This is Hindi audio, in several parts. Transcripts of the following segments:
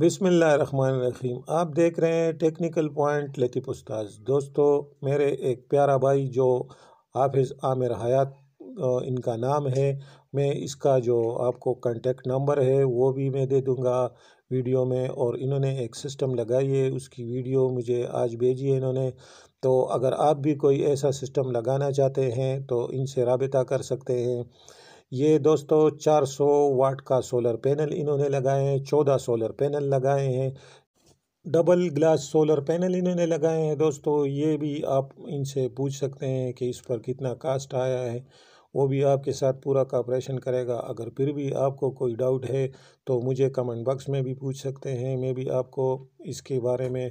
बिसमीम आप देख रहे हैं टेक्निकल पॉइंट लतीफ़ उस्ताज दोस्तों मेरे एक प्यारा भाई जो हाफिज़ आमिर हयात इनका नाम है मैं इसका जो आपको कांटेक्ट नंबर है वो भी मैं दे दूंगा वीडियो में और इन्होंने एक सिस्टम लगाई है उसकी वीडियो मुझे आज भेजी है इन्होंने तो अगर आप भी कोई ऐसा सिस्टम लगाना चाहते हैं तो इनसे रबता कर सकते हैं ये दोस्तों 400 वाट का सोलर पैनल इन्होंने लगाए हैं चौदह सोलर पैनल लगाए हैं डबल ग्लास सोलर पैनल इन्होंने लगाए हैं दोस्तों ये भी आप इनसे पूछ सकते हैं कि इस पर कितना कास्ट आया है वो भी आपके साथ पूरा कॉपरेशन करेगा अगर फिर भी आपको कोई डाउट है तो मुझे कमेंट बॉक्स में भी पूछ सकते हैं मैं भी आपको इसके बारे में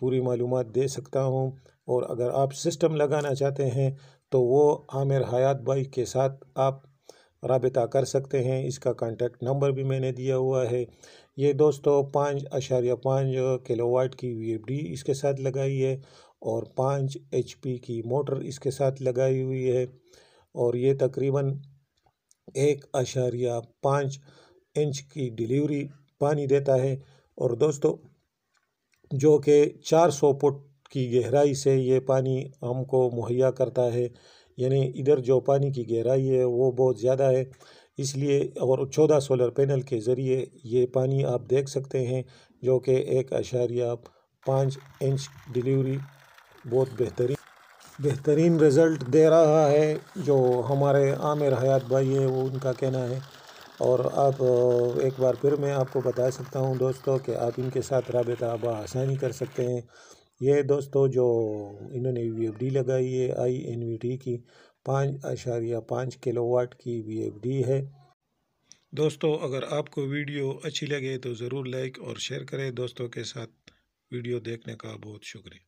पूरी मालूम दे सकता हूँ और अगर आप सिस्टम लगाना चाहते हैं तो वो आमिर हयात भाई के साथ आप रबता कर सकते हैं इसका कांटेक्ट नंबर भी मैंने दिया हुआ है ये दोस्तों पाँच अशारिया पाँच किलो की वी इसके साथ लगाई है और पाँच एच की मोटर इसके साथ लगाई हुई है और ये तकरीबन एक अशारिया पाँच इंच की डिलीवरी पानी देता है और दोस्तों जो कि 400 फुट की गहराई से ये पानी हमको मुहैया करता है यानी इधर जो पानी की गहराई है वो बहुत ज़्यादा है इसलिए और चौदह सोलर पैनल के ज़रिए ये पानी आप देख सकते हैं जो कि एक अशारिया पाँच इंच डिलीवरी बहुत बेहतरीन बेहतरीन रिज़ल्ट दे रहा है जो हमारे आमिर हयात भाई है वो उनका कहना है और आप एक बार फिर मैं आपको बता सकता हूँ दोस्तों कि आप इनके साथ रबता आसानी कर सकते हैं ये दोस्तों जो इन्होंने वी एफ डी लगाई है आई एन वी टी की पाँच आशारिया पाँच किलो वाट की वी एफ डी है दोस्तों अगर आपको वीडियो अच्छी लगे तो ज़रूर लाइक और शेयर करें दोस्तों के साथ वीडियो देखने का बहुत शुक्रिया